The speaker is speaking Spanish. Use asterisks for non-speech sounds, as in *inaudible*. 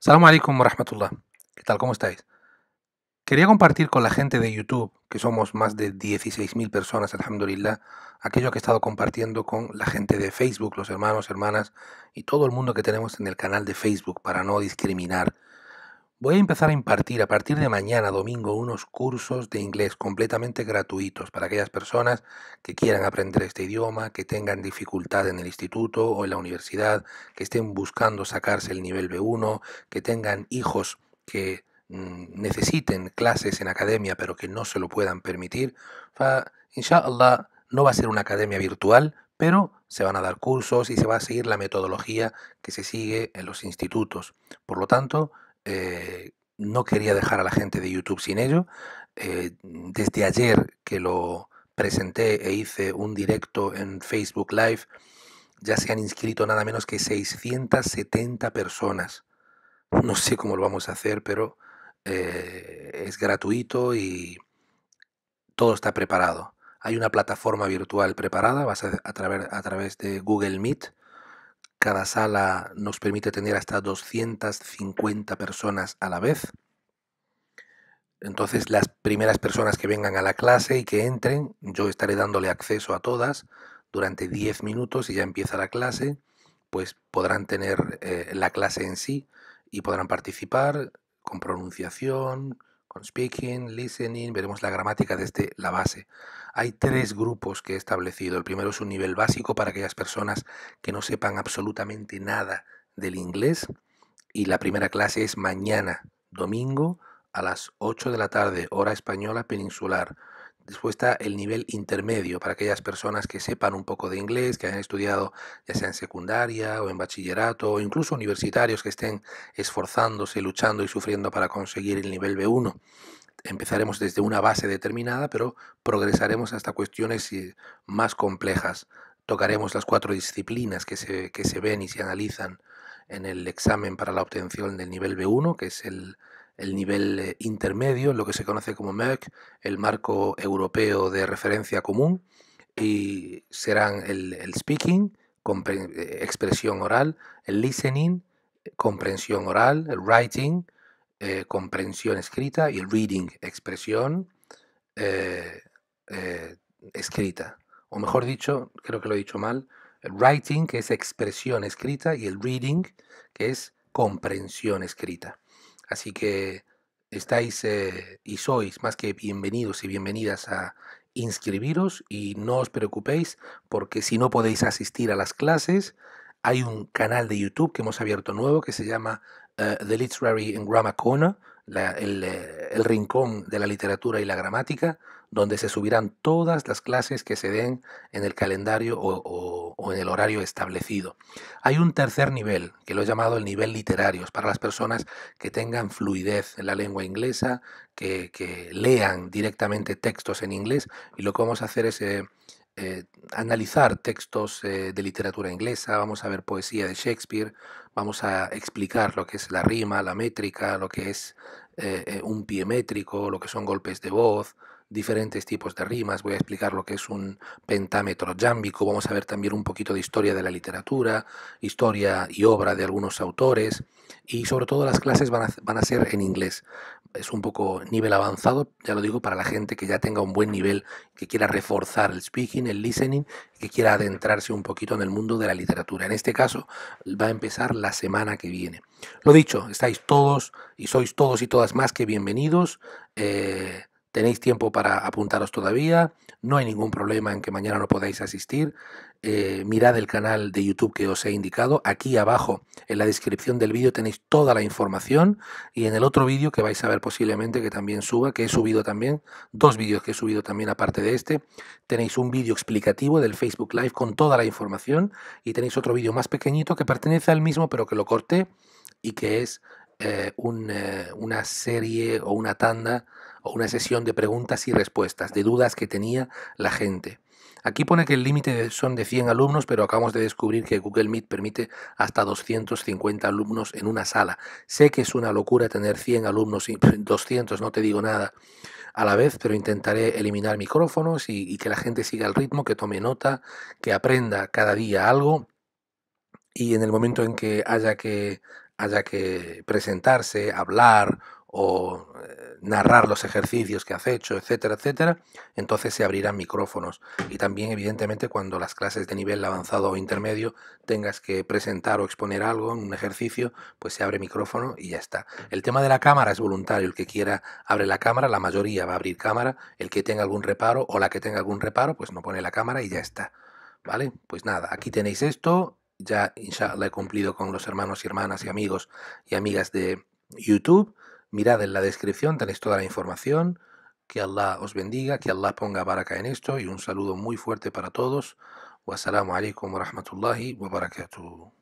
Salam alaikum rahmatullah. ¿Qué tal? ¿Cómo estáis? Quería compartir con la gente de YouTube, que somos más de 16.000 personas, alhamdulillah, aquello que he estado compartiendo con la gente de Facebook, los hermanos, hermanas y todo el mundo que tenemos en el canal de Facebook para no discriminar Voy a empezar a impartir a partir de mañana, domingo, unos cursos de inglés completamente gratuitos para aquellas personas que quieran aprender este idioma, que tengan dificultad en el instituto o en la universidad, que estén buscando sacarse el nivel B1, que tengan hijos que mm, necesiten clases en academia pero que no se lo puedan permitir. Inshallah no va a ser una academia virtual, pero se van a dar cursos y se va a seguir la metodología que se sigue en los institutos. Por lo tanto, eh, no quería dejar a la gente de YouTube sin ello. Eh, desde ayer que lo presenté e hice un directo en Facebook Live, ya se han inscrito nada menos que 670 personas. No sé cómo lo vamos a hacer, pero eh, es gratuito y todo está preparado. Hay una plataforma virtual preparada, a través de Google Meet cada sala nos permite tener hasta 250 personas a la vez. Entonces las primeras personas que vengan a la clase y que entren, yo estaré dándole acceso a todas durante 10 minutos y ya empieza la clase, pues podrán tener eh, la clase en sí y podrán participar con pronunciación, con speaking, listening, veremos la gramática desde la base. Hay tres grupos que he establecido. El primero es un nivel básico para aquellas personas que no sepan absolutamente nada del inglés. Y la primera clase es mañana, domingo, a las 8 de la tarde, hora española peninsular. Después está el nivel intermedio para aquellas personas que sepan un poco de inglés, que hayan estudiado ya sea en secundaria o en bachillerato, o incluso universitarios que estén esforzándose, luchando y sufriendo para conseguir el nivel B1 empezaremos desde una base determinada, pero progresaremos hasta cuestiones eh, más complejas. Tocaremos las cuatro disciplinas que se, que se ven y se analizan en el examen para la obtención del nivel B1, que es el, el nivel eh, intermedio, lo que se conoce como MERC, el marco europeo de referencia común, y serán el, el speaking, eh, expresión oral, el listening, comprensión oral, el writing, eh, comprensión escrita y el reading, expresión eh, eh, escrita. O mejor dicho, creo que lo he dicho mal, el writing, que es expresión escrita, y el reading, que es comprensión escrita. Así que estáis y sois más que bienvenidos y bienvenidas a inscribiros y no os preocupéis porque si no podéis asistir a las clases, hay un canal de YouTube que hemos abierto nuevo que se llama The eh, Literary and Grammar Corner, eh, el, rincón de la literatura y la gramática, donde se subirán todas las clases que se den en el calendario o, en el horario establecido. Hay un tercer nivel, que lo he llamado el nivel literario, es para las personas que tengan fluidez en la lengua inglesa, que, lean directamente textos en inglés, y lo que vamos a hacer es... Eh, eh, analizar textos eh, de literatura inglesa, vamos a ver poesía de Shakespeare, vamos a explicar lo que es la rima, la métrica, lo que es eh, eh, un pie métrico, lo que son golpes de voz, diferentes tipos de rimas, voy a explicar lo que es un pentámetro jámbico, vamos a ver también un poquito de historia de la literatura, historia y obra de algunos autores y sobre todo las clases van a ser en inglés. Es un poco nivel avanzado, ya lo digo, para la gente que ya tenga un buen nivel, que quiera reforzar el speaking, el listening que quiera adentrarse un poquito en el mundo de la literatura. En este caso, va a empezar la semana que viene. Lo dicho, estáis todos y sois todos y todas más que bienvenidos. Eh, Tenéis tiempo para apuntaros todavía, no hay ningún problema en que mañana no podáis asistir. Eh, mirad el canal de YouTube que os he indicado. Aquí abajo en la descripción del vídeo tenéis toda la información y en el otro vídeo que vais a ver posiblemente que también suba, que he subido también, dos vídeos que he subido también aparte de este, tenéis un vídeo explicativo del Facebook Live con toda la información y tenéis otro vídeo más pequeñito que pertenece al mismo pero que lo corté y que es eh, eh, una serie o una tanda una sesión de preguntas y respuestas, de dudas que tenía la gente. Aquí pone que el límite son de 100 alumnos, pero acabamos de descubrir que Google Meet permite hasta 250 alumnos en una sala. Sé que es una locura tener 100 alumnos y 200, *laughs* no te digo nada a la vez, pero intentaré eliminar micrófonos y, y que la gente siga el ritmo, que tome nota, que aprenda cada día algo y en el momento en que haya que haya que presentarse, hablar o eh, narrar los ejercicios que has hecho, etcétera, etcétera, entonces se abrirán micrófonos. Y también, evidentemente, cuando las clases de nivel avanzado o intermedio tengas que presentar o exponer algo en un ejercicio, pues se abre micrófono y ya está. El tema de la cámara es voluntario. El que quiera abre la cámara, la mayoría va a abrir cámara. El que tenga algún reparo o la que tenga algún reparo, pues no pone la cámara y ya está. ¿Vale? Pues nada, aquí tenéis esto, ya, la he cumplido con los hermanos y hermanas y amigos y amigas de YouTube. Mirad en la descripción, tenéis toda la información. Que Allah os bendiga, que Allah ponga baraka en esto y un saludo muy fuerte para todos. Wassalamu alaikum wa rahmatullahi wa barakatuh.